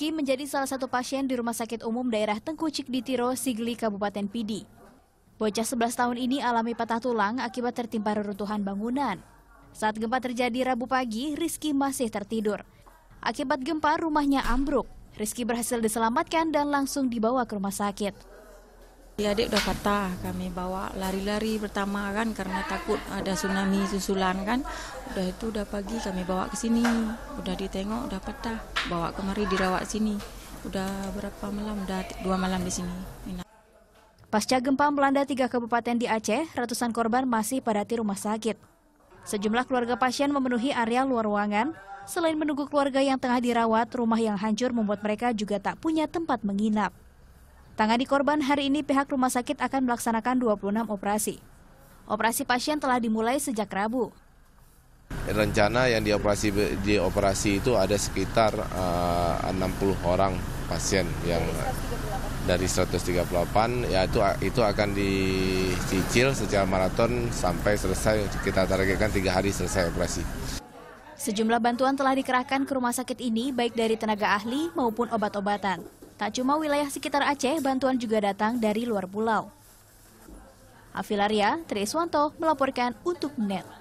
Rizky menjadi salah satu pasien di Rumah Sakit Umum Daerah Tengkucik di Tiro, Sigli, Kabupaten Pidi. Bocah 11 tahun ini alami patah tulang akibat tertimpa reruntuhan bangunan. Saat gempa terjadi Rabu pagi, Rizky masih tertidur. Akibat gempa, rumahnya ambruk. Rizky berhasil diselamatkan dan langsung dibawa ke rumah sakit. Ya adik udah patah, kami bawa lari-lari pertama kan karena takut ada tsunami susulan kan. Udah itu udah pagi kami bawa ke sini, udah ditengok udah patah, bawa kemari dirawat sini. Udah berapa malam? Udah dua malam di sini. Pasca gempa melanda tiga kabupaten di Aceh, ratusan korban masih padati rumah sakit. Sejumlah keluarga pasien memenuhi area luar ruangan. Selain menunggu keluarga yang tengah dirawat, rumah yang hancur membuat mereka juga tak punya tempat menginap. Tangani korban hari ini pihak rumah sakit akan melaksanakan 26 operasi. Operasi pasien telah dimulai sejak Rabu. Rencana yang dioperasi di operasi itu ada sekitar eh, uh, 60 orang pasien yang dari 138 ya itu itu akan dicicil secara maraton sampai selesai kita targetkan tiga hari selesai operasi. Sejumlah bantuan telah dikerahkan ke rumah sakit ini baik dari tenaga ahli maupun obat-obatan. Tak cuma wilayah sekitar Aceh, bantuan juga datang dari luar pulau. Afilaria Triswanto melaporkan untuk NET.